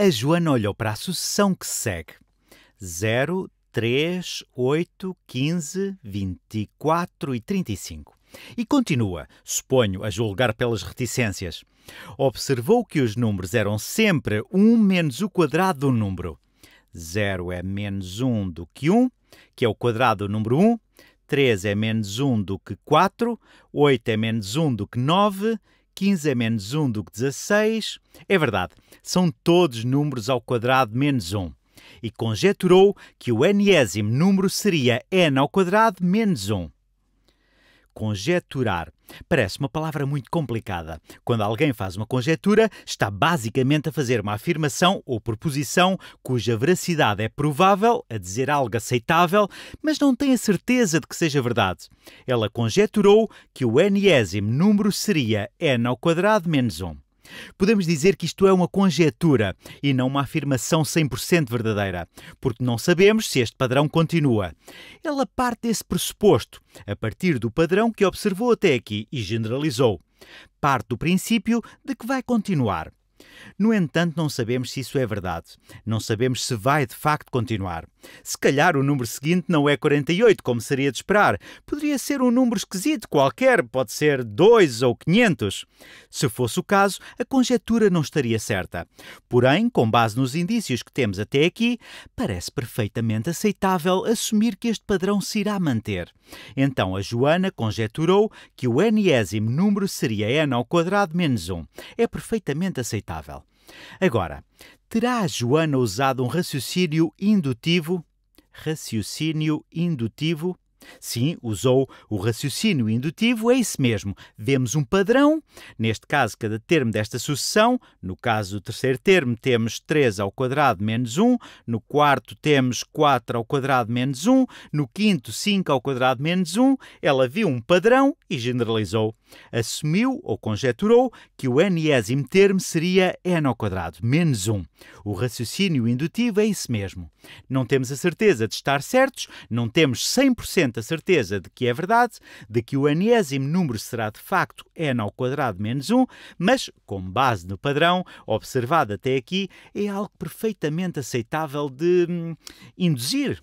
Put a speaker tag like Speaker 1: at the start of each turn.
Speaker 1: A Joana olhou para a sucessão que segue. 0, 3, 8, 15, 24 e 35. E continua, suponho, a julgar pelas reticências. Observou que os números eram sempre 1 menos o quadrado do número. 0 é menos 1 do que 1, que é o quadrado do número 1. 3 é menos 1 do que 4. 8 é menos 1 do que 9. 15 é menos 1 do que 16. É verdade, são todos números ao quadrado menos 1. E conjeturou que o enésimo número seria n ao quadrado menos 1 conjeturar. Parece uma palavra muito complicada. Quando alguém faz uma conjetura, está basicamente a fazer uma afirmação ou proposição cuja veracidade é provável, a dizer algo aceitável, mas não tem a certeza de que seja verdade. Ela conjeturou que o n número seria n ao quadrado menos 1. Podemos dizer que isto é uma conjetura e não uma afirmação 100% verdadeira, porque não sabemos se este padrão continua. Ela parte desse pressuposto, a partir do padrão que observou até aqui e generalizou. Parte do princípio de que vai continuar. No entanto, não sabemos se isso é verdade. Não sabemos se vai de facto continuar. Se calhar o número seguinte não é 48, como seria de esperar. Poderia ser um número esquisito qualquer, pode ser 2 ou 500. Se fosse o caso, a conjetura não estaria certa. Porém, com base nos indícios que temos até aqui, parece perfeitamente aceitável assumir que este padrão se irá manter. Então a Joana conjeturou que o nésimo número seria n ao quadrado menos 1. É perfeitamente aceitável. Agora, terá Joana usado um raciocínio indutivo? Raciocínio indutivo? Sim, usou o raciocínio indutivo, é isso mesmo. Vemos um padrão, neste caso, cada termo desta sucessão. No caso do terceiro termo, temos 3 ao quadrado menos 1. No quarto, temos 4 ao quadrado menos 1. No quinto, 5 ao quadrado menos 1. Ela viu um padrão e generalizou. Assumiu ou conjeturou que o nésimo termo seria n ao quadrado menos 1. O raciocínio indutivo é isso mesmo. Não temos a certeza de estar certos, não temos 100% absoluta certeza de que é verdade, de que o enésimo número será de facto n ao quadrado menos 1, mas, com base no padrão observado até aqui, é algo perfeitamente aceitável de hum, induzir